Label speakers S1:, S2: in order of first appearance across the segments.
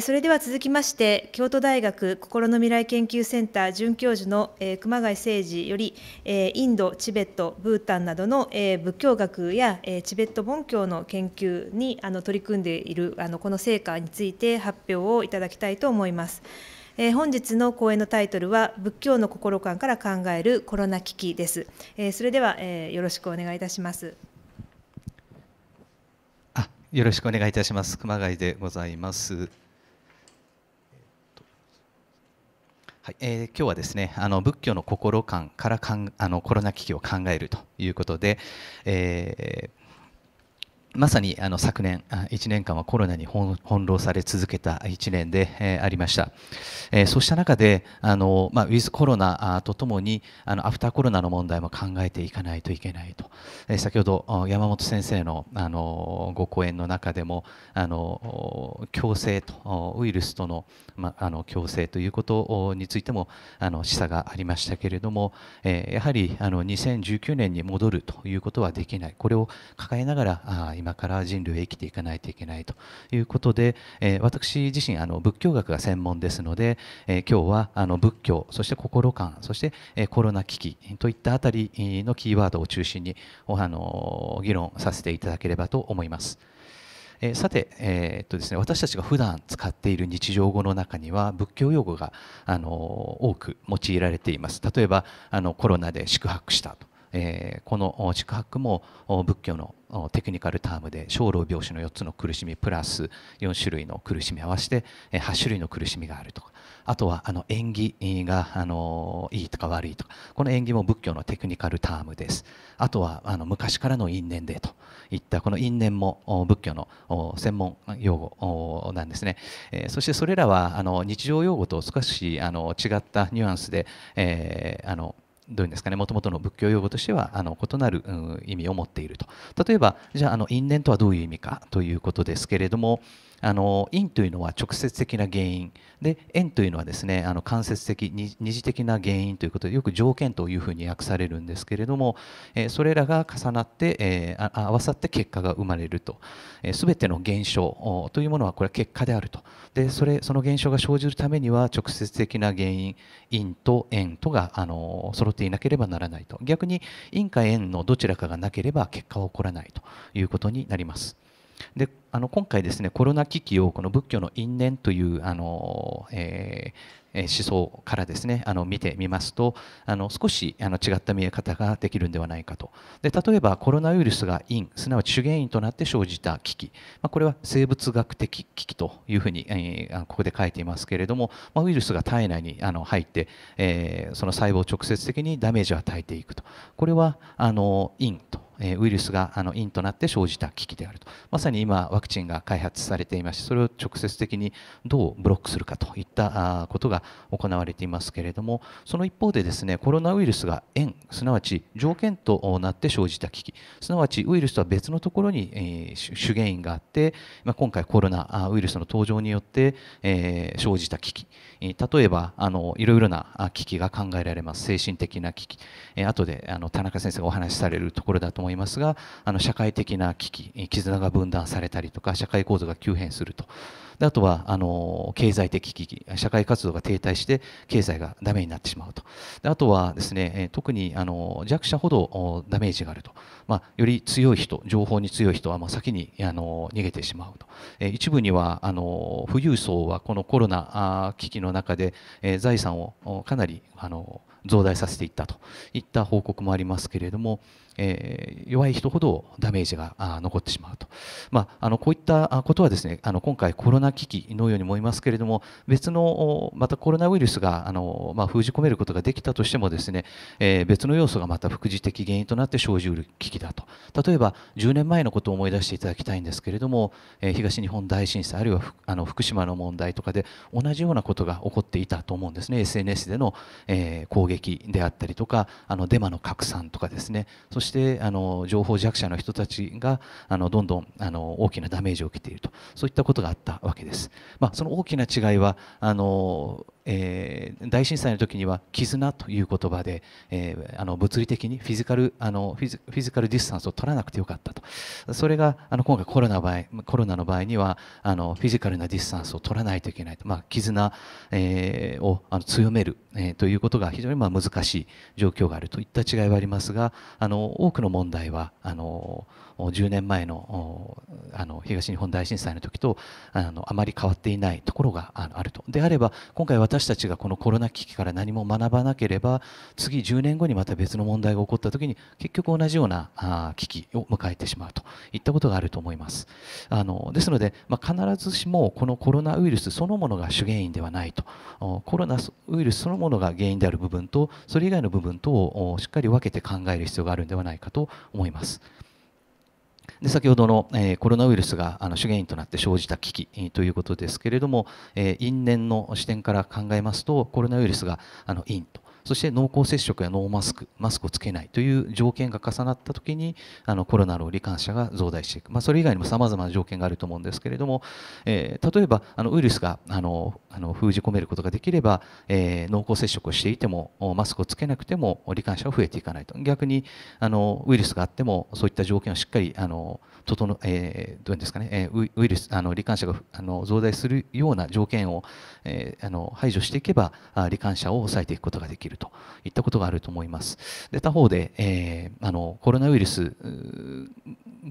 S1: それでは続きまして、京都大学心の未来研究センター准教授の熊谷誠司より、インド、チベット、ブータンなどの仏教学やチベット文教の研究に取り組んでいるこの成果について発表をいただきたいと思います。え本日の講演のタイトルは仏教の心観から考えるコロナ危機です、えそれでは、えよろしくお願いいたしますあよろしくお願いいたします熊谷でございますはいえー、今日はですねあの仏教の心感からかんあのコロナ危機を考えるということで、えーまさにあの昨年、1年間はコロナに翻弄され続けた1年で、ありました、えそうした中であの、まあ、ウィズコロナとともにあのアフターコロナの問題も考えていかないといけないと、え先ほど山本先生のあのご講演の中でもあの共生とウイルスとの,、まあの共生ということについてもあの示唆がありましたけれども、えやはりあの2019年に戻るということはできないこれを抱えながら今今から人類は生きていかないといけないということで、え私自身あの仏教学が専門ですので、え今日はあの仏教そして心観そして、えコロナ危機といったあたりのキーワードを中心にあの議論させていただければと思います。えさて,、えー、っとですね、私たちが普段使っている日常語の中には仏教用語があの多く用いられています例えばあのコロナで宿泊したとえこの宿泊も仏教のテクニカルタームで生老病死の4つの苦しみプラス4種類の苦しみ合わせて8種類の苦しみがあるとかあとはあの縁起があのいいとか悪いとかこの縁起も仏教のテクニカルタームですあとはあの昔からの因縁でといったこの因縁も仏教の専門用語なんですねそしてそれらはあの日常用語と少しあの違ったニュアンスでえあのどういうんですかね、もともとの仏教用語としてはあの異なる、うん、意味を持っていると。例えば、じゃあ、あの因縁とはどういう意味かということですけれども、あの因というのは直接的な原因で縁というのはですねあの間接的二次的な原因ということでよく条件というふうに訳されるんですけれども、えそれらが重なって、え合わさって結果が生まれると、えー、全ての現象というものはこれは結果であるとでそれその現象が生じるためには直接的な原因因と縁とがあの揃っていなければならないと逆に陰か縁のどちらかがなければ結果は起こらないということになります。であの今回ですねコロナ危機をこの仏教の因縁というあの、えー、思想からですねあの見てみますとあの少しあの違った見え方ができるんではないかとで例えばコロナウイルスが因すなわち主原因となって生じた危機、まあ、これは生物学的危機というふうに、えー、ここで書いていますけれども、まあ、ウイルスが体内にあの入って、えー、その細胞を直接的にダメージを与えていくとこれはあの因とえウイルスがあの因となって生じた危機であるとまさに今ワクチンが開発されていますしそれを直接的にどうブロックするかといったことが行われていますけれどもその一方でですねコロナウイルスが円すなわち条件となって生じた危機すなわちウイルスとは別のところに主原因があって、まあ、今回コロナウイルスの登場によって、えー、生じた危機例えばあのいろいろな危機が考えられます精神的な危機、えー、後であの田中先生がお話しされるところだと思いますがあの社会的な危機絆が分断されたりとか社会構造が急変するとであとはあの経済的危機社会活動が停滞して経済がダメになってしまうとであとはですね特にあの弱者ほどダメージがあると、まあ、より強い人情報に強い人はま先にあの逃げてしまうと、え一部にはあの富裕層はこのコロナ危機の中で、え財産をかなりあの増大させていったといった報告もありますけれどもえー、弱い人ほどダメージが残ってしまうと、まあ、あのこういったことはですねあの今回コロナ危機のように思いますけれども別のまたコロナウイルスがあの、まあ、封じ込めることができたとしてもですね、えー、別の要素がまた副次的原因となって生じうる危機だと例えば10年前のことを思い出していただきたいんですけれども、えー、東日本大震災あるいはあの福島の問題とかで同じようなことが起こっていたと思うんですね SNS での、え攻撃であったりとかあのデマの拡散とかですねそしてあの情報弱者の人たちがあのどんどんあの大きなダメージを受けているとそういったことがあったわけです。まあ、その大きな違いはあのえー、大震災の時には絆という言葉で、えー、あの物理的にフィジカルあのフィジカルディスタンスを取らなくてよかったとそれがあの今回コロナ場合コロナの場合にはあのフィジカルなディスタンスを取らないといけないと、まあ、絆、えー、をあの強める、えー、ということが非常にまあ難しい状況があるといった違いはありますがあの多くの問題はあのー10年前のあの東日本大震災の時とあのあまり変わっていないところがあるとであれば今回私たちがこのコロナ危機から何も学ばなければ次10年後にまた別の問題が起こった時に結局同じような危機を迎えてしまうといったことがあると思いますあのですので、まあ、必ずしもこのコロナウイルスそのものが主原因ではないとコロナウイルスそのものが原因である部分とそれ以外の部分とをしっかり分けて考える必要があるんではないかと思います。で先ほどの、えコロナウイルスがあの主原因となって生じた危機ということですけれども、え因縁の視点から考えますとコロナウイルスがあの因と。そして濃厚接触やノーマスクマスクをつけないという条件が重なった時にあのコロナの罹患者が増大していく、まあ、それ以外にもさまざまな条件があると思うんですけれども、えー、例えばあのウイルスがあのあの封じ込めることができれば、えー、濃厚接触をしていてもマスクをつけなくても罹患者は増えていかないと逆にあのウイルスがあってもそういった条件をしっかりあの整えー、どうですかね、えー、ウイルスあの罹患者があの増大するような条件を、えー、あの排除していけば罹患者を抑えていくことができる。るといったことがあると思います。で他方で、えー、あのコロナウイルス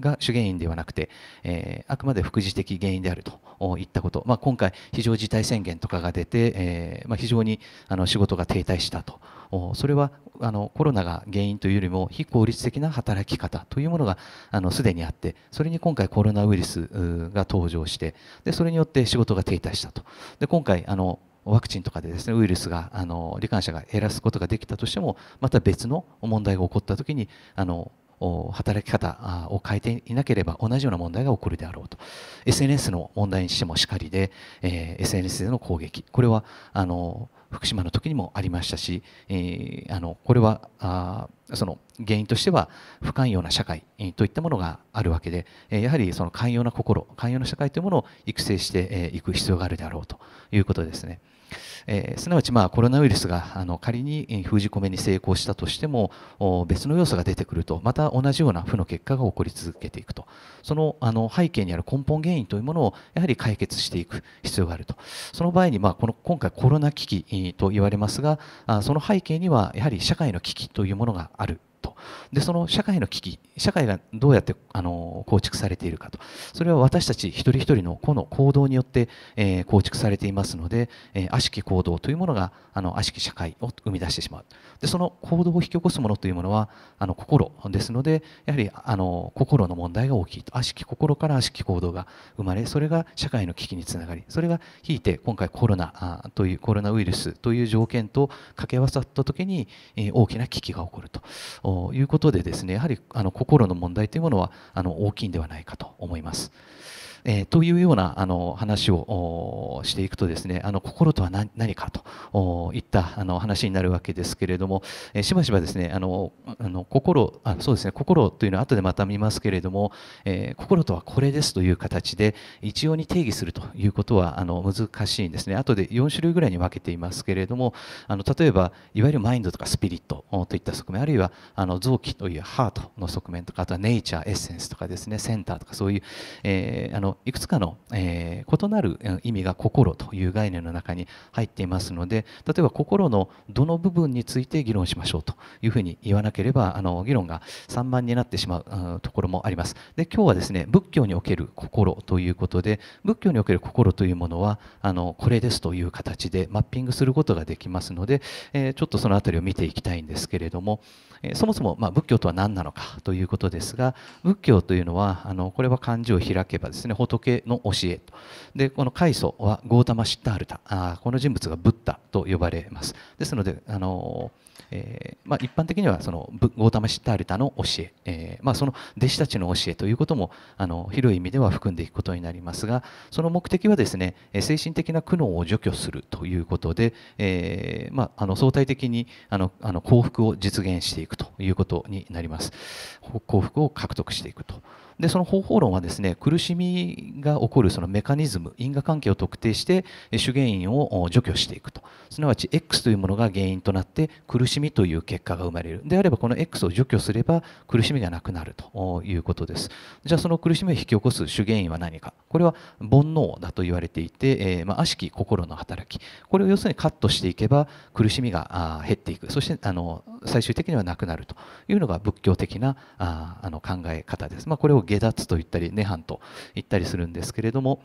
S1: が主原因ではなくて、えー、あくまで副次的原因であるといったこと、まあ、今回、非常事態宣言とかが出て、えー、まあ、非常にあの仕事が停滞したと。それはあのコロナが原因というよりも非効率的な働き方というものがすでにあってそれに今回コロナウイルスが登場してでそれによって仕事が停滞したとで今回あのワクチンとかでですねウイルスがあの罹患者が減らすことができたとしてもまた別の問題が起こった時にあの働き方を変えていなければ同じような問題が起こるであろうと SNS の問題にしてもしかりで、え SNS での攻撃これはあの福島の時にもありましたし、えー、あのこれはあその原因としては不寛容な社会といったものがあるわけでやはりその寛容な心寛容な社会というものを育成していく必要があるであろうということですね。えー、すなわちまあコロナウイルスがあの仮に封じ込めに成功したとしても別の要素が出てくるとまた同じような負の結果が起こり続けていくとそのあの背景にある根本原因というものをやはり解決していく必要があるとその場合にまあこの今回コロナ危機と言われますがその背景にはやはり社会の危機というものがあるとでその社会の危機社会がどうやってあの構築されているかとそれは私たち一人一人の個の行動によって、えー、構築されていますので、えー、悪しき行動というものがあの悪しき社会を生み出してしまうでその行動を引き起こすものというものはあの心ですのでやはりあの心の問題が大きいと悪しき心から悪しき行動が生まれそれが社会の危機につながりそれがひいて今回コロナというコロナウイルスという条件と掛け合わさった時に、えー、大きな危機が起こると。いうことでですねやはりあの心の問題というものはあの大きいんではないかと思います。えー、というようなあの話をしていくとですねあの心とは何かといったあの話になるわけですけれども、えー、しばしばですねあのあの心あそうですね心というのは後でまた見ますけれども、えー、心とはこれですという形で一様に定義するということはあの難しいんですね後で4種類ぐらいに分けていますけれどもあの例えばいわゆるマインドとかスピリットといった側面あるいはあの臓器というハートの側面とかあとはネイチャーエッセンスとかですねセンターとかそういう、えー、あのいくつかの、えー、異なる意味が心という概念の中に入っていますので例えば心のどの部分について議論しましょうというふうに言わなければあの議論が散漫になってしまうところもありますで今日はですね仏教における心ということで仏教における心というものはあのこれですという形でマッピングすることができますので、えー、ちょっとその辺りを見ていきたいんですけれども、えー、そもそもま仏教とは何なのかということですが仏教というのはあのこれは漢字を開けばですね仏の教えとでこの開祖はゴータマ・シッタールタあこの人物がブッダと呼ばれますですのであのえー、まあ、一般的にはそのゴータマ・シッタールタの教ええー、まあ、その弟子たちの教えということもあの広い意味では含んでいくことになりますがその目的はですね精神的な苦悩を除去するということで、えー、まあ、あの相対的にあのあの幸福を実現していくということになります幸福を獲得していくと。でその方法論はですね苦しみが起こるそのメカニズム因果関係を特定して主原因を除去していくとすなわち X というものが原因となって苦しみという結果が生まれるであればこの X を除去すれば苦しみがなくなるということですじゃあその苦しみを引き起こす主原因は何かこれは煩悩だと言われていて、えー、まあ、悪しき心の働きこれを要するにカットしていけば苦しみが減っていくそしてあの最終的にはなくなるというのが仏教的なああの考え方です、まあ、これを下脱と言ったり涅槃と言ったりするんですけれども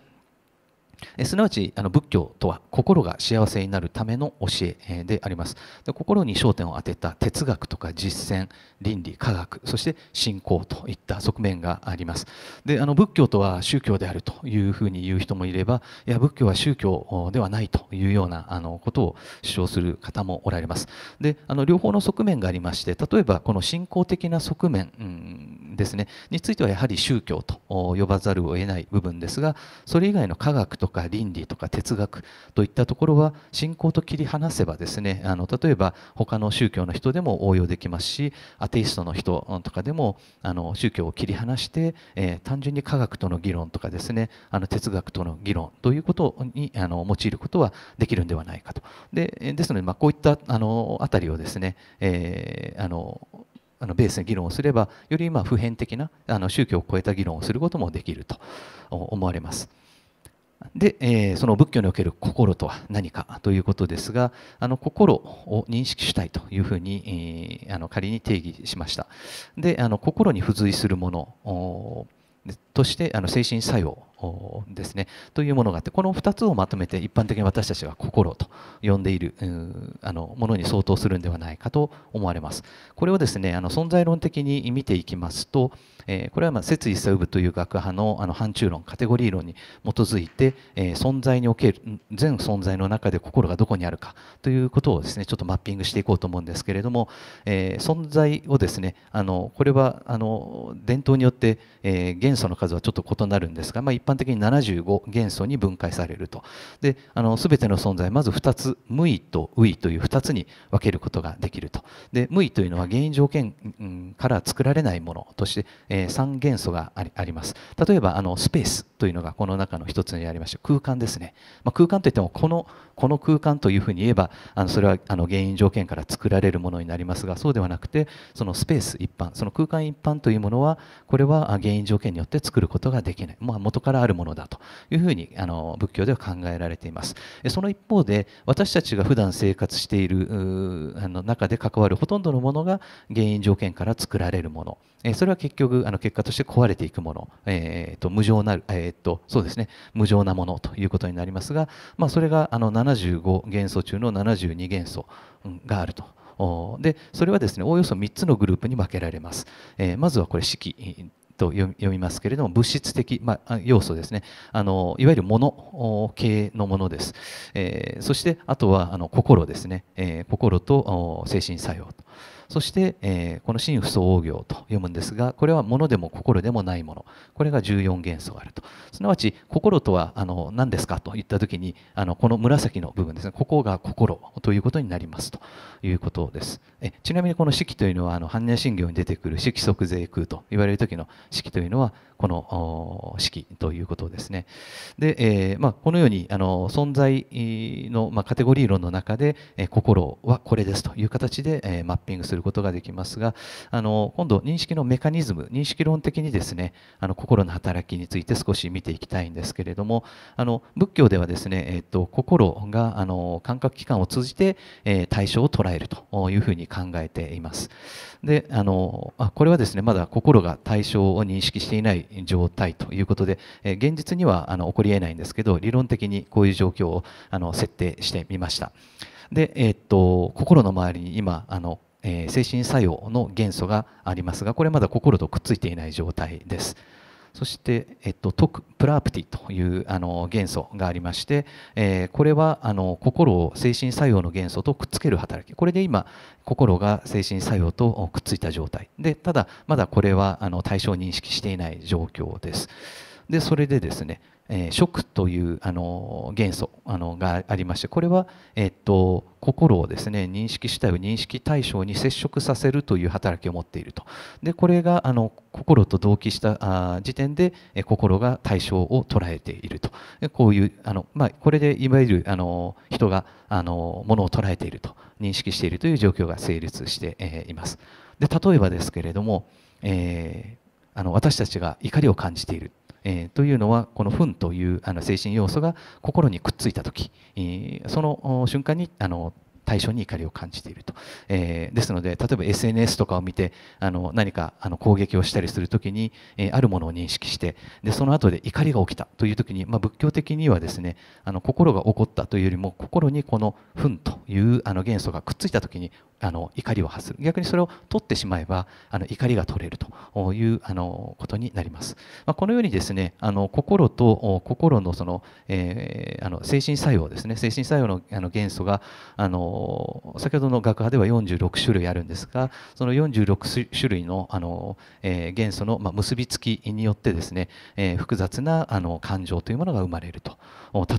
S1: えすなわちあの仏教とは心が幸せになるための教えでありますで心に焦点を当てた哲学とか実践倫理科学そして信仰といった側面がありますであの仏教とは宗教であるというふうに言う人もいればいや仏教は宗教ではないというようなあのことを主張する方もおられますであの両方の側面がありまして例えばこの信仰的な側面、うんですねについてはやはり宗教と呼ばざるを得ない部分ですがそれ以外の科学とか倫理とか哲学といったところは信仰と切り離せばですねあの例えば他の宗教の人でも応用できますしアテイストの人とかでもあの宗教を切り離して、えー、単純に科学との議論とかですねあの哲学との議論ということにあの用いることはできるんではないかと。でですので、まあ、こういったあの辺りをですね、えー、あのあのベースに議論をすればよりま普遍的なあの宗教を超えた議論をすることもできると思われます。で、えその仏教における心とは何かということですがあの心を認識したいというふうに、えあの仮に定義しましたであの心に付随するものとしてあの精神作用のですねというものがあってこの2つをまとめて一般的に私たちは心と呼んでいるあのものに相当するんではないかと思われます。これをですねあの存在論的に見ていきますとえこれはま摂一左右という学派のあの範疇論カテゴリー論に基づいて、え存在における全存在の中で心がどこにあるかということをですねちょっとマッピングしていこうと思うんですけれども、え存在をですねあのこれはあの伝統によって、え元素の数はちょっと異なるんですが、まあ、一般的に75元素に分解されるとであの全ての存在まず2つ無意とウ意という2つに分けることができるとで無意というのは原因条件から作られないものとして、ええ3元素があります例えばあのスペースというのがこの中の1つにありまして空間ですね、まあ、空間といってもこのこの空間というふうに言えばあのそれはあの原因条件から作られるものになりますがそうではなくてそのスペース一般その空間一般というものはこれは原因条件によって作ることができない、まあ、元からあるものだというふうにあの仏教では考えられていますその一方で私たちが普段生活しているあの中で関わるほとんどのものが原因条件から作られるものそれは結局あの結果として壊れていくもの、えー、と無常なる、えーとそうですね、無常なものということになりますが、まあ、それがあの75元素中の72元素があると。でそれはですねおおよそ3つのグループに分けられます。えー、まずはこれ式と読みますけれども物質的、まあ、要素ですねあのいわゆる物系のものです、えー、そしてあとはあの心ですね、えー、心と精神作用と。そして、えー、この真不相応行と読むんですがこれは物でも心でもないものこれが14元素あるとすなわち心とはあの何ですかといった時にあのこの紫の部分ですねここが心ということになりますということですえちなみにこの「式というのはあの般若心経に出てくる「色即税空」と言われる時の「式というのは「この式ということですね。で、えー、まあ、このようにあの存在の、まあ、カテゴリー論の中で、えー、心はこれですという形で、えー、マッピングすることができますがあの今度認識のメカニズム認識論的にですねあの心の働きについて少し見ていきたいんですけれどもあの仏教ではですね、えーと、心があの感覚器官を通じて、え対象を捉えるというふうに考えています。であのあこれはですねまだ心が対象を認識していない状態ということで、え現実にはあの起こりえないんですけど理論的にこういう状況をあの設定してみました。で、えー、っと心の周りに今あのえ精神作用の元素がありますがこれまだ心とくっついていない状態ですそして、えっと、トクプラプティというあの元素がありまして、えー、これはあの心を精神作用の元素とくっつける働きこれで今心が精神作用とくっついた状態でただまだこれはあの対象認識していない状況です。でそれでですねえー、食というあの元素あのがありましてこれは、えっと心をですね認識主体を認識対象に接触させるという働きを持っているとでこれがあの心と同期したあ時点でえ心が対象を捉えているとこういうあの、まあ、これでいわゆるあの人があのものを捉えていると認識しているという状況が成立して、えいます。で例えばですけれども、えー、あの私たちが怒りを感じているえー、というのはこの「糞というあの精神要素が心にくっついた時、えー、その瞬間にあの対象に怒りを感じていると、えー、ですので例えば SNS とかを見てあの何かあの攻撃をしたりする時に、えー、あるものを認識してでその後で怒りが起きたという時に、まあ、仏教的にはですねあの心が起こったというよりも心にこの「糞というあの元素がくっついた時にあの怒りを発する逆にそれを取ってしまえばあの怒りが取れるというあのことになります、まあ、このようにですねあの心と心のその,、えー、あの精神作用ですね精神作用のあの元素があの先ほどの学派では46種類あるんですがその46種類のあの、えー、元素の、まあ、結びつきによってですね、えー、複雑なあの感情というものが生まれると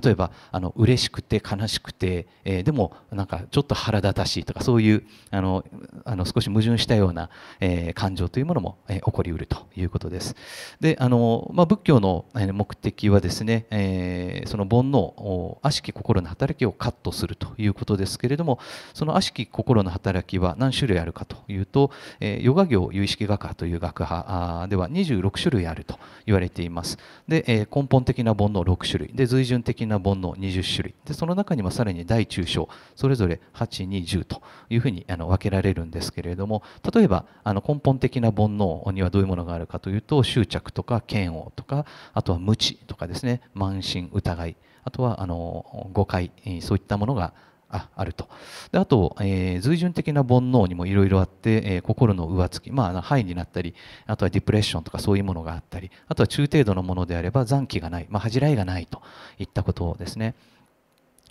S1: 例えばあの嬉しくて悲しくて、えー、でもなんかちょっと腹立たしいとかそういうあのあの少し矛盾したような、え感情というものも、え起こりうるということです。であの、まあ、仏教の目的はですね、えその煩悩悪しき心の働きをカットするということですけれどもその悪しき心の働きは何種類あるかというと、えヨガ行有意識学派という学派では26種類あると言われています。で、え根本的な煩悩6種類で随順的な煩悩20種類でその中にはさらに大中小それぞれ820というふうにあの分けられるんですけれども例えばあの根本的な煩悩にはどういうものがあるかというと執着とか嫌悪とかあとは無知とかですね慢心疑いあとはあの誤解そういったものがああるとであと、えー、随順的な煩悩にもいろいろあって、えー、心の上付き、まあ、肺になったりあとはディプレッションとかそういうものがあったりあとは中程度のものであれば残機がない、まあ、恥じらいがないといったことですね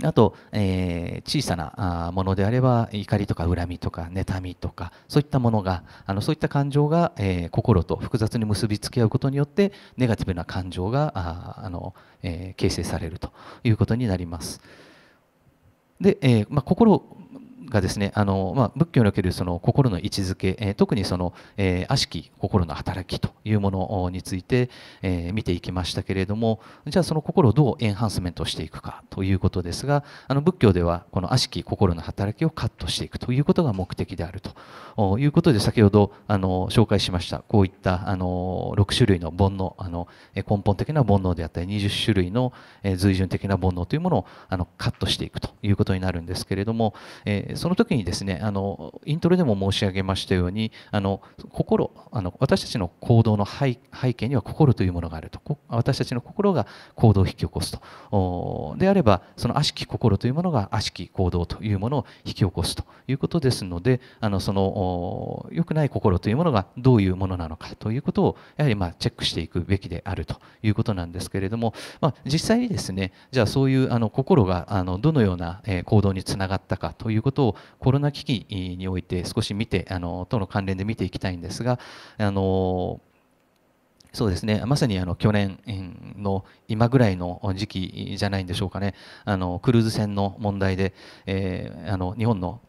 S1: あと、えー、小さなものであれば怒りとか恨みとか妬みとかそういったものがあのそういった感情が、えー、心と複雑に結びつき合うことによってネガティブな感情がああの、えー、形成されるということになります。で、えまあ、心がですねあの、まあ、仏教におけるその心の位置づけ、え特にその、え悪しき心の働きというものについて、え見ていきましたけれどもじゃあその心をどうエンハンスメントしていくかということですがあの仏教ではこの悪しき心の働きをカットしていくということが目的であるということで先ほどあの紹介しましたこういったあの6種類の煩悩あの根本的な煩悩であったり20種類の随順的な煩悩というものをあのカットしていくということになるんですけれども、えその時にですねあのイントロでも申し上げましたようにあの心あの私たちの行動の背景には心というものがあると私たちの心が行動を引き起こすとであればその悪しき心というものが悪しき行動というものを引き起こすということですのであのその良くない心というものがどういうものなのかということをやはりまあチェックしていくべきであるということなんですけれども、まあ、実際にですねじゃあそういうあの心があのどのような行動につながったかということをコロナ危機において少し見てあのとの関連で見ていきたいんですがあのそうですねまさにあの去年の今ぐらいの時期じゃないんでしょうかね、あのクルーズ船の問題で、えー、あの日本の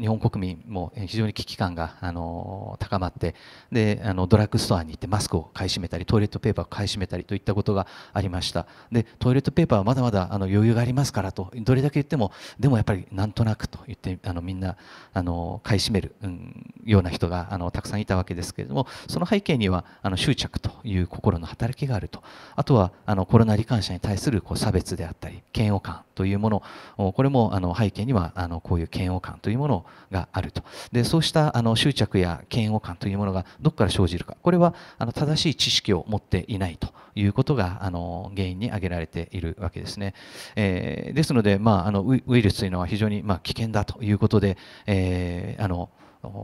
S1: 日本国民も非常に危機感があの高まってであの、ドラッグストアに行ってマスクを買い占めたり、トイレットペーパーを買い占めたりといったことがありました、でトイレットペーパーはまだまだあの余裕がありますからと、どれだけ言っても、でもやっぱりなんとなくと言って、あのみんなあの買い占める、うん、ような人があのたくさんいたわけですけれども、その背景にはあの執着という心の働きがあるとあとはあのコロナ罹患者に対するこう差別であったり嫌悪感というものこれもあの背景にはあのこういう嫌悪感というものがあるとでそうしたあの執着や嫌悪感というものがどこから生じるかこれはあの正しい知識を持っていないということがあの原因に挙げられているわけですね、えー、ですので、まあ、あのウイルスというのは非常に、まあ、危険だということで、えー、あの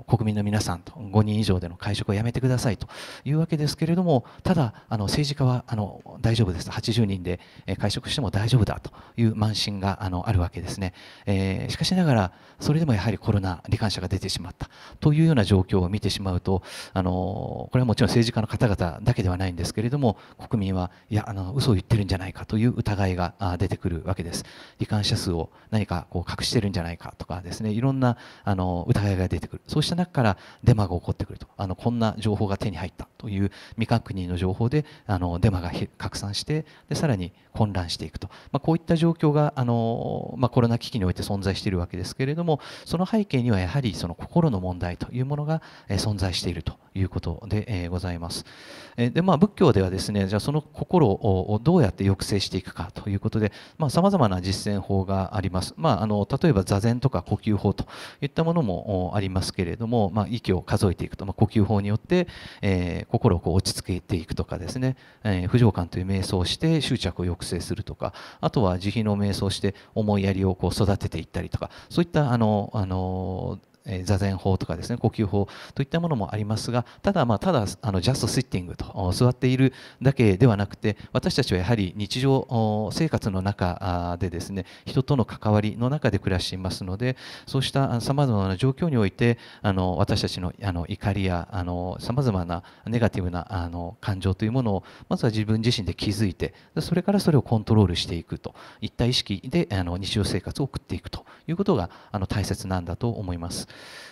S1: 国民の皆さんと5人以上での会食をやめてくださいというわけですけれどもただあの政治家はあの大丈夫です80人で会食しても大丈夫だという慢心があのあるわけですね、えー、しかしながらそれでもやはりコロナ罹患者が出てしまったというような状況を見てしまうとあのこれはもちろん政治家の方々だけではないんですけれども国民はいやあの嘘を言ってるんじゃないかという疑いが出てくるわけです罹患者数を何かこう隠してるんじゃないかとかですねいろんなあの疑いが出てくるそうした中からデマが起こってくるとあのこんな情報が手に入ったという未確認の情報であのデマが拡散してでさらに混乱していくと、まあ、こういった状況があの、まあ、コロナ危機において存在しているわけですけれどもその背景にはやはりその心の問題というものが存在しているということでございます。でまあ、仏教ではですねじゃあその心をどうやって抑制していくかということでさまざ、まな実践法があります。まあ、あの例えば座禅とか呼吸法といったものもありますけれども、まあ、息を数えていくと、まあ、呼吸法によって、えー、心をこう落ち着けていくとかですね、えー、不浄感という瞑想をして執着を抑制するとかあとは慈悲の瞑想をして思いやりをこう育てていったりとかそういったあのあのえ座禅法とかですね呼吸法といったものもありますがただまあただあのジャストシッティングと座っているだけではなくて私たちはやはり日常生活の中でですね人との関わりの中で暮らしていますのでそうしたさまざまな状況においてあの私たちのあの怒りやさまざまなネガティブなあの感情というものをまずは自分自身で気づいてそれからそれをコントロールしていくといった意識であの日常生活を送っていくということがあの大切なんだと思います。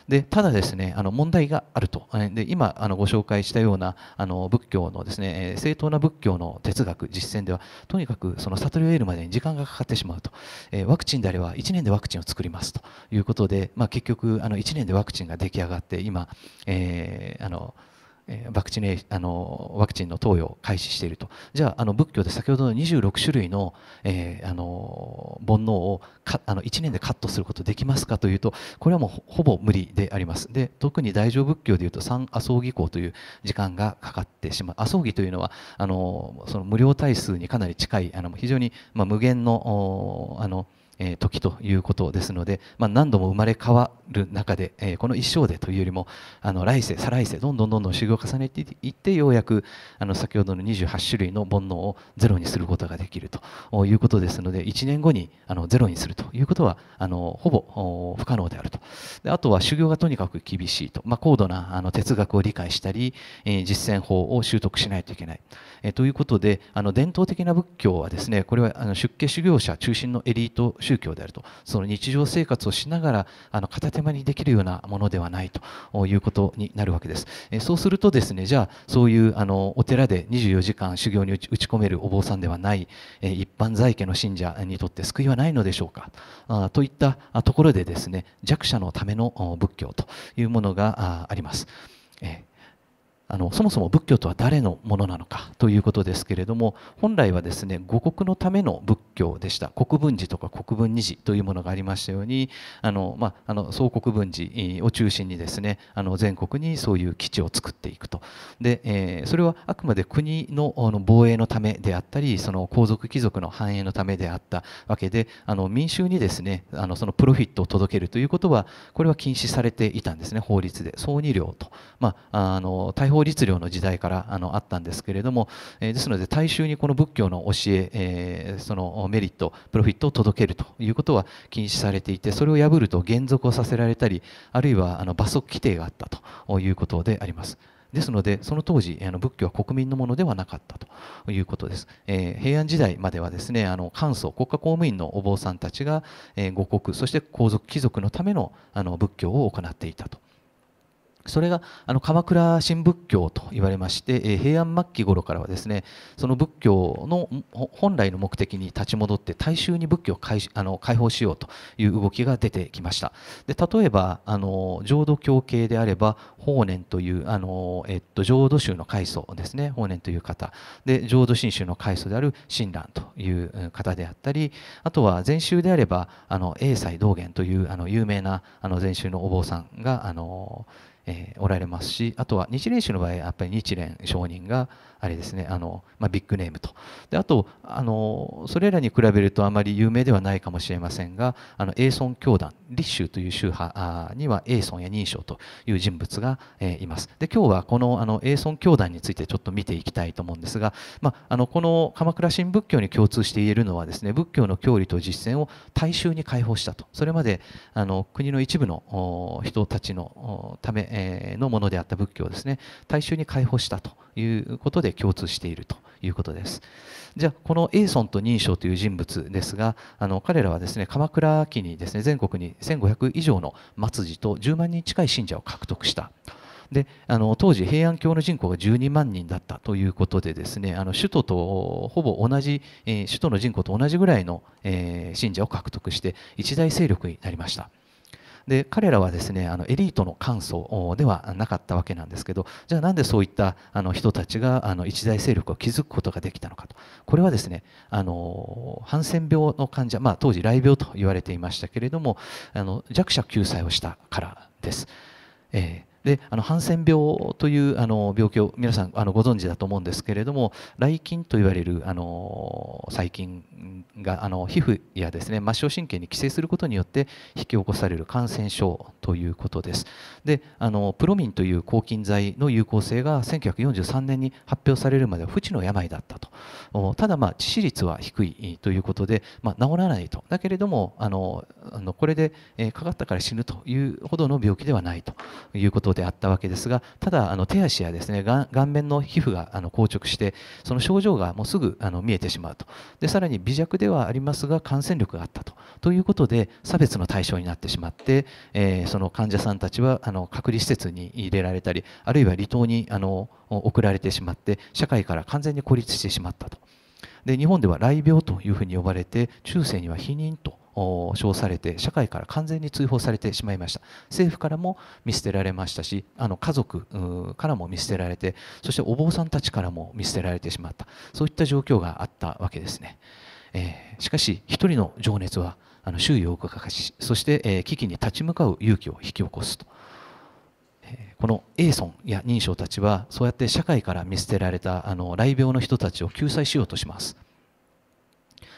S1: でただですねあの問題があるとで今あのご紹介したようなあの仏教のですね正当な仏教の哲学実践ではとにかくその悟りを得るまでに時間がかかってしまうと、えワクチンであれば1年でワクチンを作りますということで、まあ、結局あの1年でワクチンが出来上がって今、えー、あのえワクチあのワクチンの投与を開始しているとじゃああの仏教で先ほどの26種類の,、えー、あの煩悩をかあの1年でカットすることできますかというとこれはもうほぼ無理でありますで特に大乗仏教でいうと三阿僧義行という時間がかかってしまう阿僧義というのはあのその無料体数にかなり近いあの非常に、まあ、無限のあのえ時ということですので、まあ、何度も生まれ変わる中で、えこの一生でというよりもあの来世再来世どんどんどんどん修行を重ねていってようやくあの先ほどの28種類の煩悩をゼロにすることができるということですので1年後にあのゼロにするということはあのほぼ不可能であるとであとは修行がとにかく厳しいと、まあ、高度なあの哲学を理解したり、え実践法を習得しないといけない、えということであの伝統的な仏教はですねこれはあの出家修行者中心のエリート宗教であるとその日常生活をしながらあの片手間にできるようなものではないということになるわけです、えそうするとですねじゃあそういうあのお寺で24時間修行に打ち込めるお坊さんではない、え一般在家の信者にとって救いはないのでしょうかあといったところでですね弱者のための仏教というものがあります。えあのそもそも仏教とは誰のものなのかということですけれども本来はですね五国のための仏教でした国分寺とか国分二寺というものがありましたようにあの、まあ、あの総国分寺を中心にですねあの全国にそういう基地を作っていくとで、えー、それはあくまで国のあの防衛のためであったりその皇族貴族の繁栄のためであったわけであの民衆にですねあのそのプロフィットを届けるということはこれは禁止されていたんですね法律で総二領と。まあ、あの逮捕法律令の時代からあのあったんですけれども、えですので大衆にこの仏教の教ええそのメリットプロフィットを届けるということは禁止されていてそれを破ると減俗をさせられたりあるいはあの罰則規定があったということであります。ですので、その当時、あの仏教は国民のものではなかったということです。えー、平安時代まではですね、あの簡素、国家公務員のお坊さんたちが、えー、護国、そして皇族、貴族のためのあの仏教を行っていたと。それがあの鎌倉新仏教と言われまして、え平安末期頃からはですねその仏教の本来の目的に立ち戻って大衆に仏教をあの解放しようという動きが出てきましたで例えばあの浄土教系であれば法然というあの、えっと、浄土宗の開祖ですね法然という方で浄土真宗の開祖である親鸞という方であったりあとは禅宗であればあの英才道元というあの有名なあの禅宗のお坊さんがあのえー、おられますしあとは日蓮宗の場合やっぱり日蓮上人があれですねあの、まあ、ビッグネームとであとあのそれらに比べるとあまり有名ではないかもしれませんがあの英尊教団立宗という宗派には英尊や認宗という人物が、えー、いますで今日はこのあの英尊教団についてちょっと見ていきたいと思うんですが、まあ、あのこの鎌倉新仏教に共通して言えるのはですね仏教の教理と実践を大衆に開放したとそれまであの国の一部の人たちのためえのものであった仏教ですね大衆に解放したということで共通しているということです。じゃあこのエソンと認証という人物ですがあの彼らはですね鎌倉期にですね全国に1500以上の末寺と10万人近い信者を獲得した。であの当時平安京の人口が12万人だったということでですねあの首都とほぼ同じ、えー、首都の人口と同じぐらいの、えー、信者を獲得して一大勢力になりました。で彼らはですねあのエリートの簡素ではなかったわけなんですけどじゃあなんでそういったあの人たちがあの一大勢力を築くことができたのかとこれはですねあのハンセン病の患者、まあ、当時雷病と言われていましたけれどもあの弱者救済をしたからです。えーであのハンセン病というあの病気を皆さんあのご存知だと思うんですけれども雷菌といわれるあの細菌があの皮膚やですね末梢神経に寄生することによって引き起こされる感染症ということですであのプロミンという抗菌剤の有効性が1943年に発表されるまでは不治の病だったとただまあ致死率は低いということで、まあ、治らないとだけれどもあのこれで、えかかったから死ぬというほどの病気ではないということであったわけですがただあの手足やですね顔面の皮膚があの硬直してその症状がもうすぐあの見えてしまうとでさらに微弱ではありますが感染力があったとということで差別の対象になってしまって、えー、その患者さんたちはあの隔離施設に入れられたりあるいは離島にあの送られてしまって社会から完全に孤立してしまったと。で日本では雷病というふうに呼ばれて中世には避妊と称されて社会から完全に追放されてしまいました政府からも見捨てられましたしあの家族からも見捨てられてそしてお坊さんたちからも見捨てられてしまったそういった状況があったわけですね、えー、しかし一人の情熱はあの周囲を動かしそして、えー、危機に立ち向かう勇気を引き起こすとこのエーソンや認証たちはそうやって社会から見捨てられたあの雷病の人たちを救済しようとします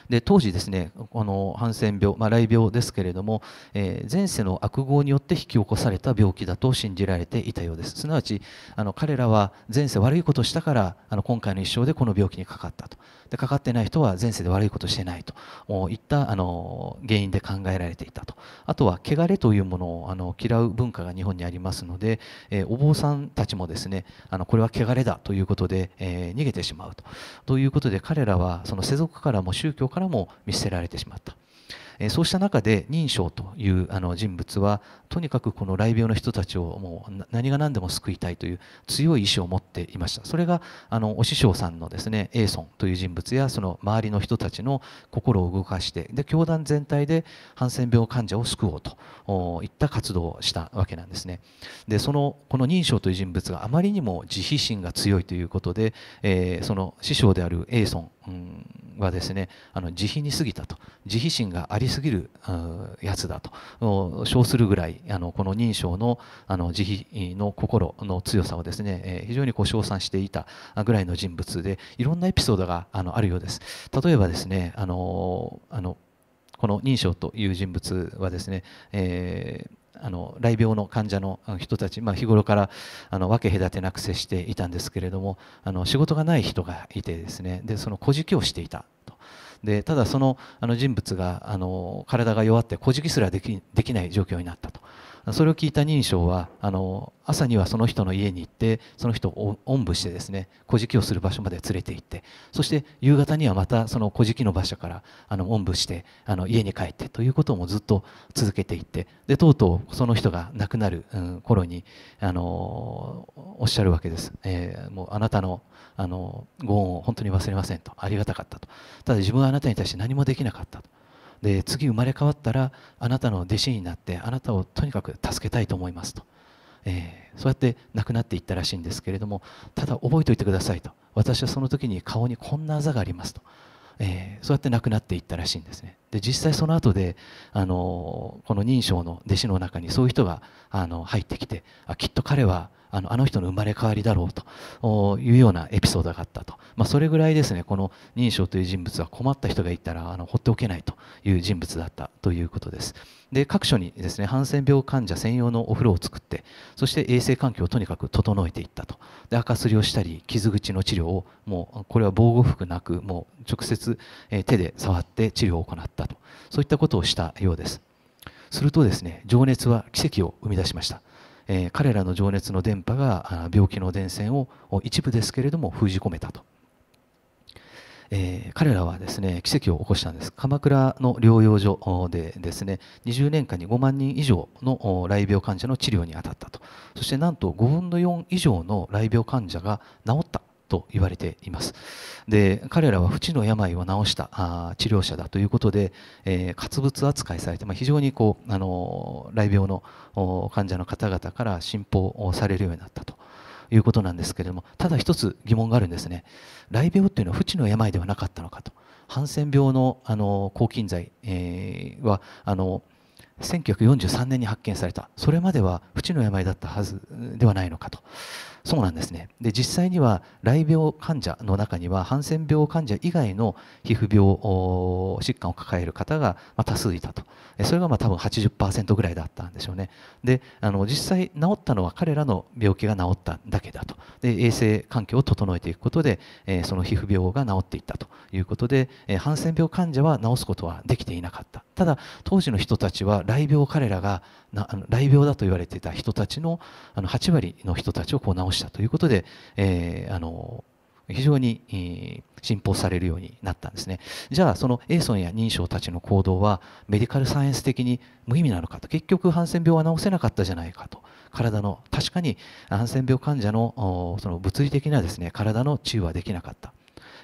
S1: で当時ですねこのハンセン病、まあ、雷病ですけれども、えー、前世の悪業によって引き起こされた病気だと信じられていたようですすなわちあの彼らは前世悪いことをしたからあの今回の一生でこの病気にかかったとでかかってない人は前世で悪いことしてないといったあの原因で考えられていたとあとは汚れというものをあの嫌う文化が日本にありますので、えお坊さんたちもですねあのこれは汚れだということで、え逃げてしまうとということで彼らはその世俗からも宗教からも見捨てられてしまった。えそうした中で認証というあの人物はとにかくこの雷病の人たちをもう何が何でも救いたいという強い意志を持っていましたそれがあのお師匠さんのですね英孫という人物やその周りの人たちの心を動かしてで教団全体でハンセン病患者を救おうといった活動をしたわけなんですねでそのこの認証という人物があまりにも慈悲心が強いということで、えー、その師匠である英孫はですねあの慈悲に過ぎたと慈悲心がありりすぎるやつだと称するぐらいあのこの認証のあの慈悲の心の強さをですね、え非常にこう称賛していたぐらいの人物でいろんなエピソードがあのあるようです。例えばですねあのあのこの認証という人物はですね、えーあの雷病の患者の人たち、まあ、日頃からあの分け隔てなく接していたんですけれどもあの仕事がない人がいてですねでその小じをしていたと。でただそのあの人物があの体が弱って乞食すらできできない状況になったとそれを聞いた認証はあの朝にはその人の家に行ってその人をおんぶしてですね乞食をする場所まで連れて行ってそして夕方にはまたその乞食の場所からあのおんぶしてあの家に帰ってということもずっと続けていってでとうとうその人が亡くなる、うん、頃にあのおっしゃるわけです、えー、もうあなたのあのご恩を本当に忘れませんとありがたかったとただ自分はあなたに対して何もできなかったとで次生まれ変わったらあなたの弟子になってあなたをとにかく助けたいと思いますと、えー、そうやって亡くなっていったらしいんですけれどもただ覚えておいてくださいと私はその時に顔にこんなあざがありますと。えー、そうやって亡くなっていったらしいんですねで実際その後であのこの認証の弟子の中にそういう人があの入ってきてあきっと彼はあのあの人の生まれ変わりだろうというようなエピソードがあったと、まあ、それぐらいですねこの認証という人物は困った人がいたらあの放っておけないという人物だったということですで各所にですねハンセン病患者専用のお風呂を作ってそして衛生環境をとにかく整えていったとで赤すりをしたり傷口の治療をもうこれは防護服なくもう直接、え手で触って治療を行ったとそういったことをしたようですするとですね情熱は奇跡を生み出しましたえー、彼らの情熱の電波が病気の電線を一部ですけれども封じ込めたと、えー、彼らはですね奇跡を起こしたんです鎌倉の療養所でですね20年間に5万人以上の雷病患者の治療に当たったとそしてなんと5分の4以上の雷病患者が治ったと言われていますで彼らは不治の病を治したあ治療者だということで、えー、活物扱いされて、まあ、非常にこう、あのー、病の患者の方々から信奉されるようになったということなんですけれどもただ一つ疑問があるんですね雷病っていうのは不治の病ではなかったのかとハンセン病の、あのー、抗菌剤、えー、はあのー1943年に発見されたそれまでは不治の病だったはずではないのかとそうなんですねで実際には雷病患者の中にはハンセン病患者以外の皮膚病疾患を抱える方が多数いたとそれがま多分80%ぐらいだったんでしょうねであの実際治ったのは彼らの病気が治っただけだとで衛生環境を整えていくことで、えその皮膚病が治っていったということで、えハンセン病患者は治すことはできていなかったただ当時の人たちは雷病を彼らがなあの雷病だと言われていた人たちのあの8割の人たちをこう治したということで、えー、あの非常に信奉されるようになったんですねじゃあそのエイソンや認証たちの行動はメディカルサイエンス的に無意味なのかと結局ハンセン病は治せなかったじゃないかと体の確かにハンセン病患者のその物理的なですね体の治癒はできなかった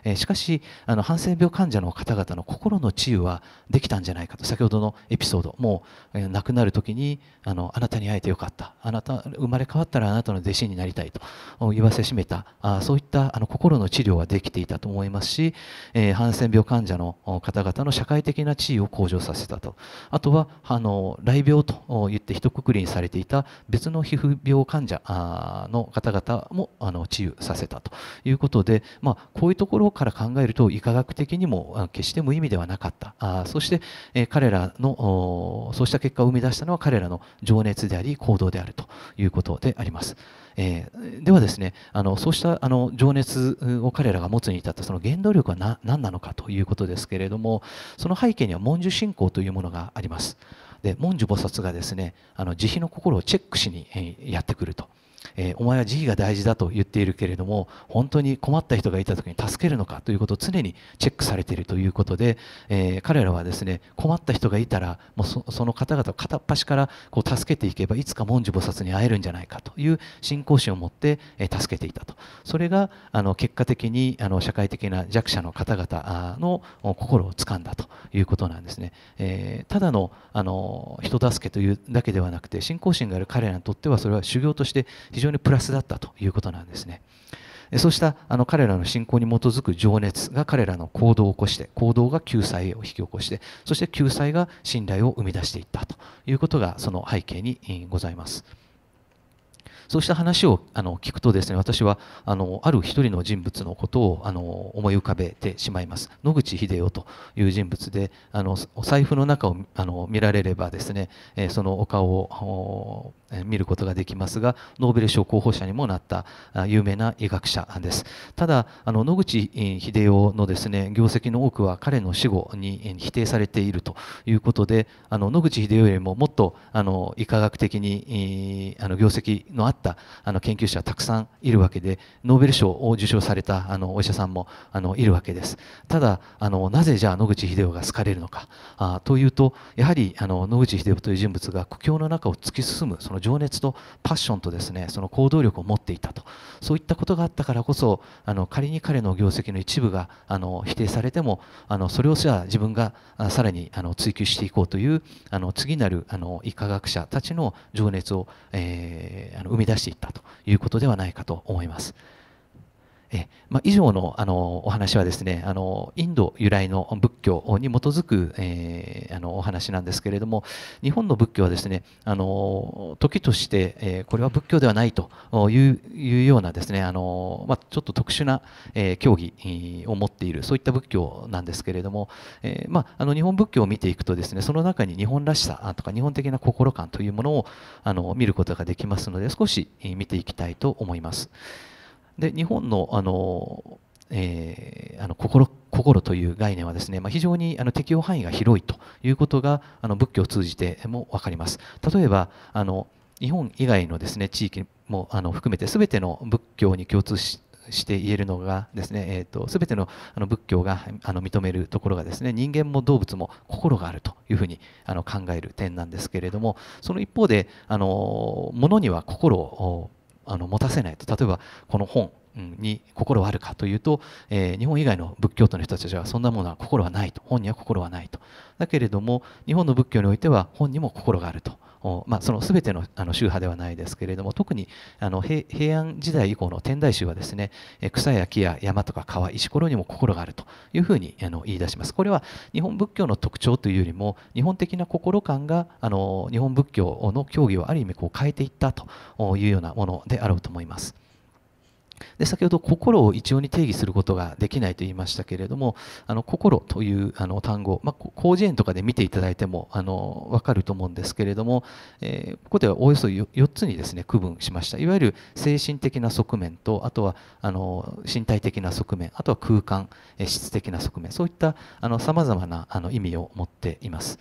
S1: えしかしあのハンセン病患者の方々の心の治癒はできたんじゃないかと先ほどのエピソードもう、え亡くなるときにあのあなたに会えてよかったあなた生まれ変わったらあなたの弟子になりたいと言わせしめたあそういったあの心の治療はできていたと思いますし、えー、ハンセン病患者の方々の社会的な地位を向上させたとあとはあの雷病と言って一括りにされていた別の皮膚病患者の方々もあの治癒させたということで、まあ、こういうところから考えると医科学的にも決して無意味ではなかったあそして、え彼らのそうした結果を生み出したのは彼らの情熱であり行動であるということであります。えー、ではですねあのそうしたあの情熱を彼らが持つに至ったその原動力は何なのかということですけれどもその背景には文殊信仰というものがありますで文殊菩薩がですねあの慈悲の心をチェックしに、やってくると。えー、お前は慈悲が大事だと言っているけれども本当に困った人がいた時に助けるのかということを常にチェックされているということで、えー、彼らはですね困った人がいたらもうその方々を片っ端からこう助けていけばいつか文殊菩薩に会えるんじゃないかという信仰心を持って、えー、助けていたとそれがあの結果的にあの社会的な弱者の方々の心をつかんだということなんですね。えただのあの人助けというだけではなくて信仰心がある彼らにとってはそれは修行として非常にプラスだったということなんですね。そうしたあの彼らの信仰に基づく情熱が彼らの行動を起こして行動が救済を引き起こしてそして救済が信頼を生み出していったということがその背景にございます。そうした話をあの聞くとですね私はあのある一人の人物のことをあの思い浮かべてしまいます野口英世という人物であのお財布の中をあの見られればですね、えそのお顔をお見ることができますがノーベル賞候補者にもなった有名な医学者ですただあの野口英世のですね業績の多くは彼の死後に否定されているということであの野口英世よりももっとあの医科学的にあの業績のあったったあの研究者たくさんいるわけでノーベル賞を受賞されたあのお医者さんもあのいるわけですただあのなぜじゃあ野口英世が好かれるのかあというとやはりあの野口英世という人物が苦境の中を突き進むその情熱とパッションとですねその行動力を持っていたとそういったことがあったからこそあの仮に彼の業績の一部があの否定されてもあのそれをじゃあ自分がさらにあの追求していこうというあの次なるあの医科学者たちの情熱を、えー、あの生み出出していったということではないかと思います。えまあ、以上のあのお話はですねあのインド由来の仏教に基づく、えー、あのお話なんですけれども日本の仏教はですねあの時として、えー、これは仏教ではないというようなですねあの、まあ、ちょっと特殊な、えー、教義を持っているそういった仏教なんですけれども、えー、まあ、あの日本仏教を見ていくとですねその中に日本らしさとか日本的な心感というものをあの見ることができますので少し見ていきたいと思います。で日本のあの、えー、あの心心という概念はですね、まあ、非常にあの適用範囲が広いということがあの仏教を通じても分かります。例えばあの日本以外のですね地域もあの含めて全ての仏教に共通して言えるのがですね、えーと、と全てのあの仏教があの認めるところがですね人間も動物も心があるというふうにあの考える点なんですけれどもその一方であの物には心をあの持たせないと例えばこの本に心はあるかというと、えー、日本以外の仏教徒の人たちはそんなものは心はないと本には心はないとだけれども日本の仏教においては本にも心があるとまあ、その全てのあの宗派ではないですけれども特にあの平安時代以降の天台宗はですね草や木や山とか川石ころにも心があるというふうにあの言い出しますこれは日本仏教の特徴というよりも日本的な心感があの日本仏教の教義をある意味こう変えていったというようなものであろうと思います。で先ほど心を一応に定義することができないと言いましたけれどもあの心というあの単語、まあ、広辞苑とかで見ていただいてもあの分かると思うんですけれども、えー、ここではおよそ4つにですね区分しましたいわゆる精神的な側面とあとはあの身体的な側面あとは空間質的な側面そういったさまざまなあの意味を持っています。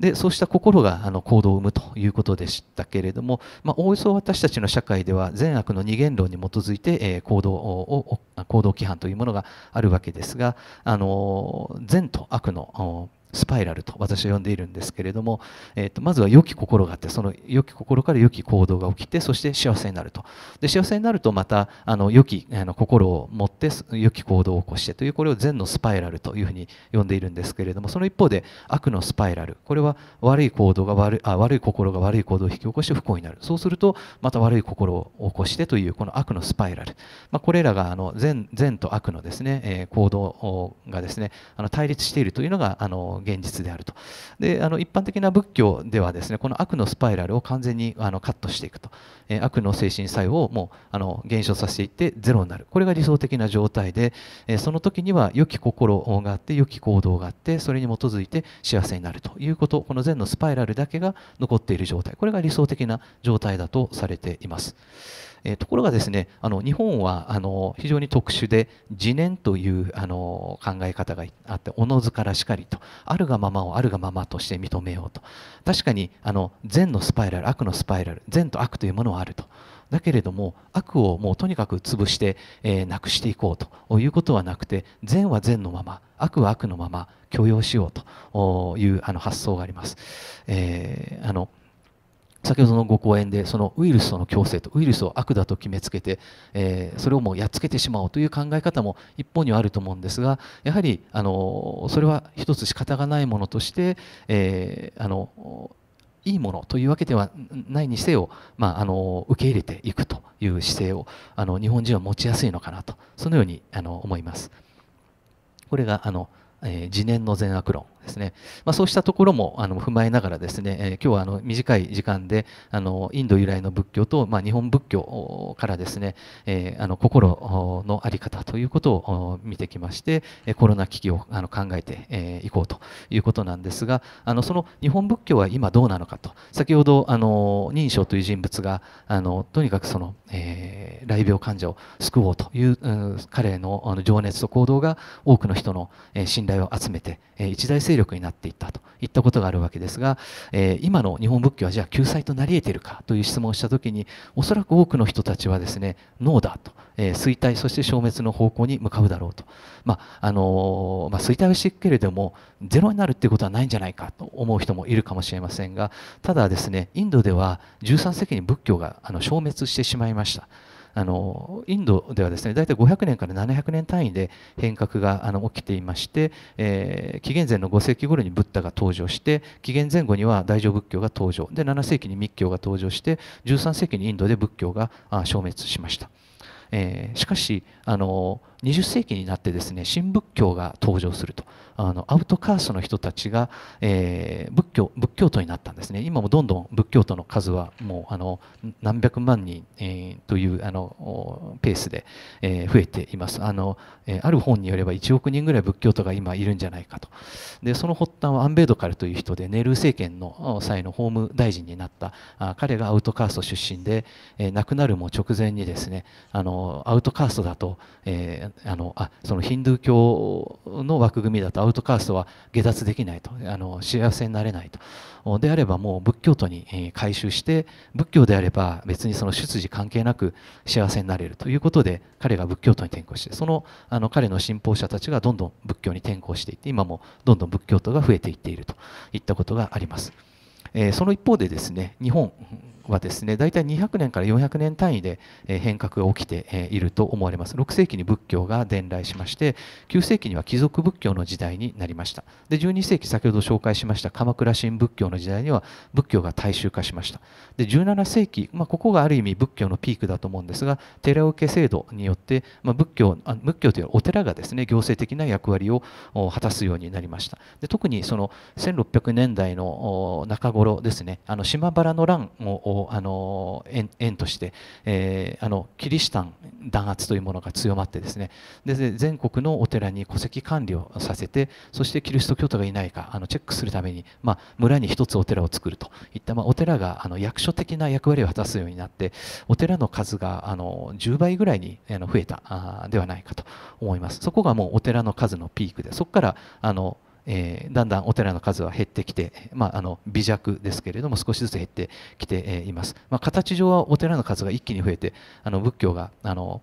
S1: でそうした心があの行動を生むということでしたけれども、まあ、おおよそ私たちの社会では善悪の二元論に基づいて、え行動を行動規範というものがあるわけですがあの善と悪のスパイラルと私は呼んでいるんですけれども、えー、とまずは良き心があってその良き心から良き行動が起きてそして幸せになるとで幸せになるとまたあの良きあの心を持って良き行動を起こしてというこれを善のスパイラルというふうに呼んでいるんですけれどもその一方で悪のスパイラルこれは悪い行動が悪いあ悪い心が悪い行動を引き起こして不幸になるそうするとまた悪い心を起こしてというこの悪のスパイラル、まあ、これらがあの善善と悪のですね、えー、行動がですねあの対立しているというのがあの現実であるとであの一般的な仏教ではですねこの悪のスパイラルを完全にあのカットしていくと、え悪の精神作用をもうあの減少させていってゼロになるこれが理想的な状態で、えその時には良き心があって良き行動があってそれに基づいて幸せになるということこの善のスパイラルだけが残っている状態これが理想的な状態だとされています。えところがですねあの日本はあの非常に特殊で自念というあの考え方があっておのずからしかりとあるがままをあるがままとして認めようと確かにあの善のスパイラル悪のスパイラル善と悪というものはあると。だけれども悪をもうとにかく潰して、えー、なくしていこうということはなくて善は善のまま悪は悪のまま許容しようというあの発想があります。えー、あの先ほどのご講演でそのウイルスとの共生とウイルスを悪だと決めつけて、えー、それをもうやっつけてしまおうという考え方も一方にはあると思うんですがやはりあのそれは一つ仕方がないものとして、えー、あのいいものというわけではないにせよ、まあ、あの受け入れていくという姿勢をあの日本人は持ちやすいのかなとそのようにあの思います。これがあの、えー、次年の善悪論ですね、まあ、そうしたところもあの踏まえながらですね、えー、今日はあの短い時間であのインド由来の仏教と、まあ、日本仏教からですね、えー、あの心の在り方ということを見てきましてコロナ危機をあの考えてい、えー、こうということなんですがあのその日本仏教は今どうなのかと先ほどあの認証という人物があのとにかくその、えー、雷病患者を救おうという、うん、彼のあの情熱と行動が多くの人の、えー、信頼を集めて、えー、一大勢力になっていったといったことがあるわけですが、えー、今の日本仏教はじゃあ救済となり得ているかという質問をした時におそらく多くの人たちはですねノーだと、えー、衰退そして消滅の方向に向かうだろうと、まあ、あのー、まあ、衰退はしていくけれどもゼロになるということはないんじゃないかと思う人もいるかもしれませんがただですねインドでは13世紀に仏教があの消滅してしまいました。あのインドではですね大体500年から700年単位で変革があの起きていまして、えー、紀元前の5世紀頃にブッダが登場して紀元前後には大乗仏教が登場で7世紀に密教が登場して13世紀にインドで仏教が消滅しました。えー、しかしあの20世紀になってですね新仏教が登場するとあのアウトカーストの人たちが、えー、仏教仏教徒になったんですね今もどんどん仏教徒の数はもうあの何百万人、えー、というあのペースで、えー、増えていますあの、えある本によれば1億人ぐらい仏教徒が今いるんじゃないかとでその発端はアンベイドカルという人でネルー政権の際の法務大臣になったあ彼がアウトカースト出身で、え亡くなるも直前にですねあのアウトカーストだと、えあのあそのヒンドゥー教の枠組みだとウトカーストは下脱できないとあの幸せになれないとであればもう仏教徒に改宗して仏教であれば別にその出自関係なく幸せになれるということで彼が仏教徒に転向してそのあの彼の信奉者たちがどんどん仏教に転向していって今もどんどん仏教徒が増えていっているといったことがあります。えその一方でですね日本はですね大体200年から400年単位で変革が起きていると思われます6世紀に仏教が伝来しまして9世紀には貴族仏教の時代になりましたで12世紀先ほど紹介しました鎌倉新仏教の時代には仏教が大衆化しましたで17世紀、まあ、ここがある意味仏教のピークだと思うんですが寺受制度によって、まあ、仏教あ仏教というお寺がですね行政的な役割を果たすようになりましたで特にその1600年代の中頃ですねあの島原の乱をもあの縁として、えー、あのキリシタン弾圧というものが強まってですねで全国のお寺に戸籍管理をさせてそしてキリスト教徒がいないかあのチェックするために、まあ、村に1つお寺を作るといった、まあ、お寺があの役所的な役割を果たすようになってお寺の数があの10倍ぐらいに増えたではないかと思います。そこがもうお寺の数のピークでそこからあのえー、だんだんお寺の数は減ってきて、まあ、あの微弱ですけれども少しずつ減ってきています、まあ、形上はお寺の数が一気に増えてあの仏教があの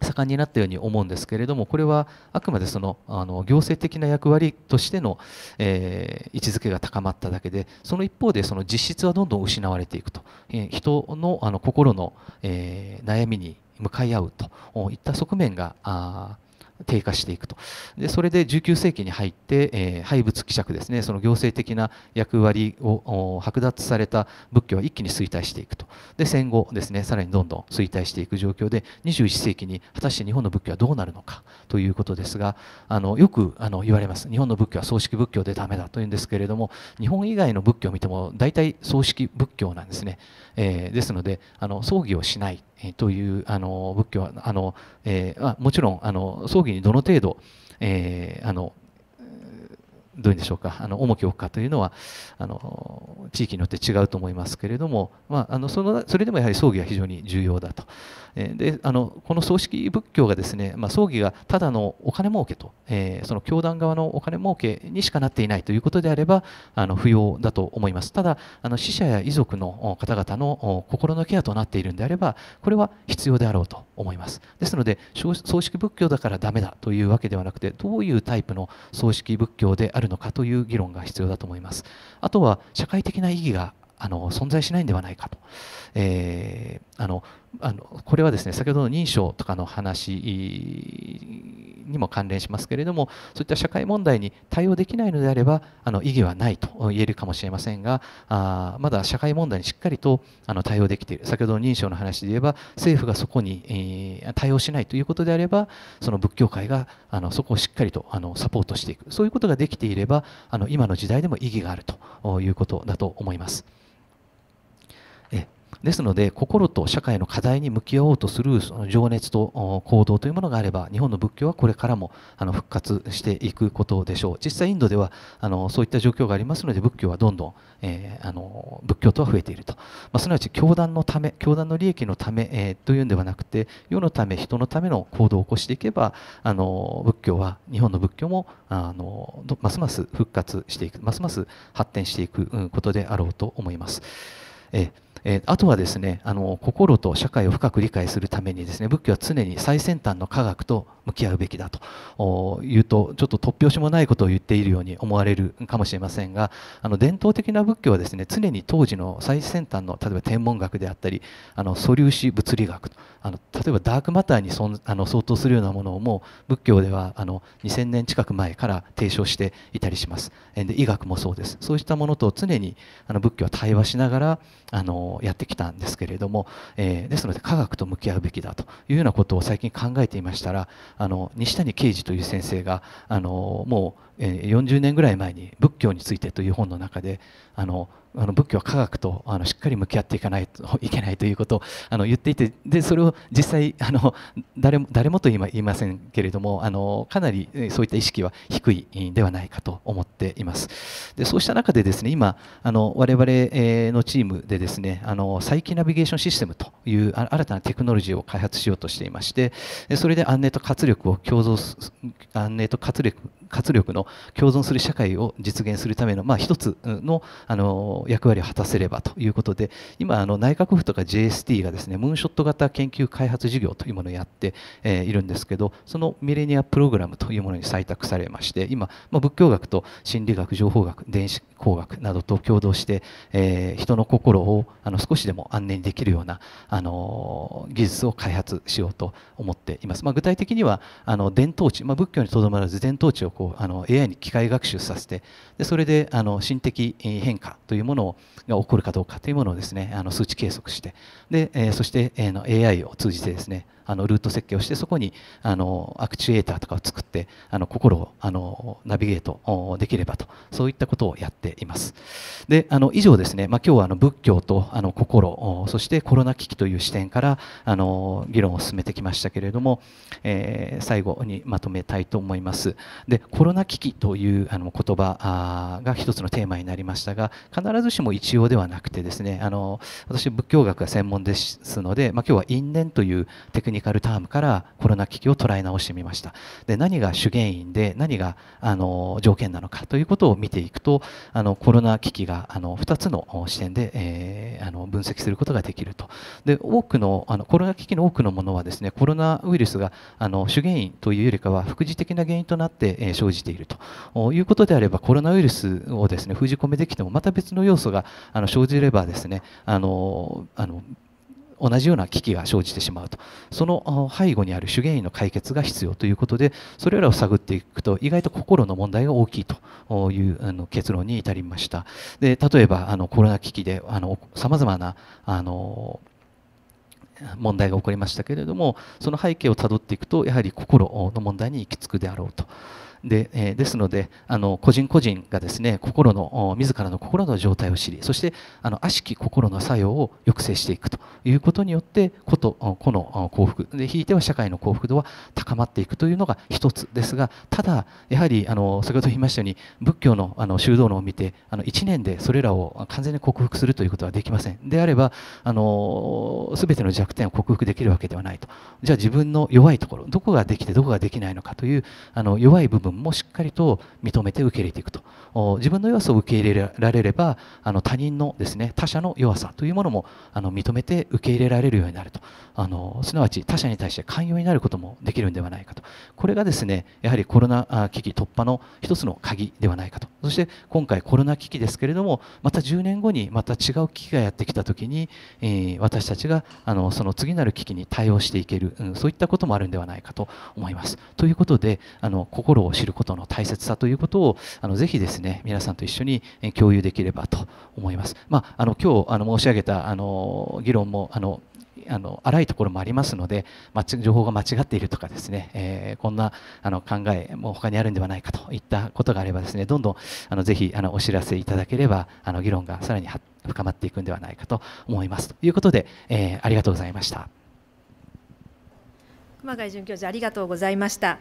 S1: 盛んになったように思うんですけれどもこれはあくまでそのあの行政的な役割としての、えー、位置づけが高まっただけでその一方でその実質はどんどん失われていくと、えー、人のあの心の、えー、悩みに向かい合うといった側面があ低下していくとでそれで19世紀に入って、えー、廃仏希釈ですねその行政的な役割を剥奪された仏教は一気に衰退していくとで戦後ですねさらにどんどん衰退していく状況で21世紀に果たして日本の仏教はどうなるのかということですがあのよくあの言われます日本の仏教は葬式仏教でダメだというんですけれども日本以外の仏教を見ても大体葬式仏教なんですね。えー、ですのであの葬儀をしない、えというあの仏教はあの、えー、もちろんあの葬儀にどの程度、えー、あのどういうんでしょうかあの重きを置くかというのはあの地域によって違うと思いますけれども、まあ、あのそのそれでもやはり葬儀は非常に重要だとであのこの葬式仏教がですね、まあ、葬儀がただのお金儲けと、えー、その教団側のお金儲けにしかなっていないということであればあの不要だと思いますただあの死者や遺族の方々の心のケアとなっているんであればこれは必要であろうと思いますですので葬式仏教だからダメだというわけではなくてどういうタイプの葬式仏教であるのかという議論が必要だと思いますあとは社会的な意義があの存在しないんではないかと、えー、あのあのこれはですね先ほどの認証とかの話にも関連しますけれどもそういった社会問題に対応できないのであればあの意義はないと言えるかもしれませんがあまだ社会問題にしっかりとあの対応できている先ほどの認証の話で言えば政府がそこに、えー、対応しないということであればその仏教界があのそこをしっかりとあのサポートしていくそういうことができていればあの今の時代でも意義があるということだと思います。ですので心と社会の課題に向き合おうとするその情熱と行動というものがあれば日本の仏教はこれからもあの復活していくことでしょう実際インドではあのそういった状況がありますので仏教はどんどん、えー、あの仏教徒は増えていると、まあ、すなわち教団のため教団の利益のため、えー、というんではなくて世のため人のための行動を起こしていけばあの仏教は日本の仏教もあのますます復活していくますます発展していくことであろうと思います。えーえー、あとはですねあの心と社会を深く理解するためにですね仏教は常に最先端の科学と向き合うべきだというとちょっと突拍子もないことを言っているように思われるかもしれませんがあの伝統的な仏教はですね常に当時の最先端の例えば天文学であったりあの素粒子物理学あの例えばダークマターにそんあの相当するようなものをもう仏教ではあの2000年近く前から提唱していたりします。で医学もそうですそうしたものと常にあの仏教は対話しながらあのやってきたんですけれども、えー、ですので科学と向き合うべきだというようなことを最近考えていましたらあの西谷啓二という先生があのもう、え40年ぐらい前に「仏教について」という本の中であのあの仏教は科学とあのしっかり向き合っていかないといけないということをあの言っていてでそれを実際あの 誰も誰もと今言いませんけれどもあのかなりそういった意識は低いではないかと思っていますでそうした中でですね今あの我々のチームでですねあの再起ナビゲーションシステムという新たなテクノロジーを開発しようとしていましてそれで安寧と活力を共存安寧と活力活力の共存する社会を実現するための、まあ、一つのあの役割を果たせればということで今あの内閣府とか JST がですねムーンショット型研究開発事業というものをやっているんですけどそのミレニアプログラムというものに採択されまして今まあ、仏教学と心理学情報学電子工学などと共同してえ人の心をあの少しでも安寧にできるようなあの技術を開発しようと思っています。まあ、具体的にはあの伝統値まあ、仏教にとどまらず伝統値をこうあの AI に機械学習させてでそれであの心的変化というものものが起こるかどうかというものをですねあの数値計測してで、えそして、えの AI を通じてですねあのルート設計をしてそこにあのアクチュエーターとかを作ってあの心をあのナビゲートできればとそういったことをやっています。であの以上ですね、まあ、今日はあの仏教とあの心そしてコロナ危機という視点からあの議論を進めてきましたけれども、えー、最後にまとめたいと思います。でコロナ危機というあの言葉が一つのテーマになりましたが必ずしも一応ではなくてですねあの私仏教学が専門ですので、まあ、今日は因縁というテクニックニカルタームからコロナ危機を捉え直してみましたで何が主原因で何があの条件なのかということを見ていくとあのコロナ危機があの2つの視点で、えー、あの分析することができるとで多くのあのコロナ危機の多くのものはですねコロナウイルスがあの主原因というよりかは副次的な原因となって、え生じているということであればコロナウイルスをですね封じ込めできてもまた別の要素があの生じればですねあのあの同じような危機が生じてしまうとその背後にある主原因の解決が必要ということでそれらを探っていくと意外と心の問題が大きいというあの結論に至りましたで例えばあのコロナ危機でさまざまなあの問題が起こりましたけれどもその背景をたどっていくとやはり心の問題に行き着くであろうと。で、えー、ですのであの個人個人がですね心の自らの心の状態を知りそしてあの悪しき心の作用を抑制していくということによって個と個の幸福でひいては社会の幸福度は高まっていくというのが一つですがただやはりあの先ほど言いましたように仏教のあの修道論を見てあの1年でそれらを完全に克服するということはできませんであればあの全ての弱点を克服できるわけではないとじゃあ自分の弱いところどこができてどこができないのかというあの弱い部分分もしっかりと認めて受け入れていくと自分の弱さを受け入れられればあの他人のですね他者の弱さというものもあの認めて受け入れられるようになるとあのすなわち他者に対して寛容になることもできるんではないかとこれがですねやはりコロナ危機突破の一つの鍵ではないかとそして今回コロナ危機ですけれどもまた10年後にまた違う危機がやってきた時に、え私たちがあのその次なる危機に対応していける、うん、そういったこともあるんではないかと思います。ということであの心を知ることの大切さということをあのぜひですね皆さんと一緒に共有できればと思います。まあ、あの今日あの申し上げたあの議論もあのあの荒いところもありますので、ま、情報が間違っているとかですね、えー、こんなあの考えも他にあるんではないかといったことがあればですねどんどんあのぜひあのお知らせいただければあの議論がさらに深まっていくんではないかと思いますということで、えー、ありがとうございました熊谷准教授ありがとうございました。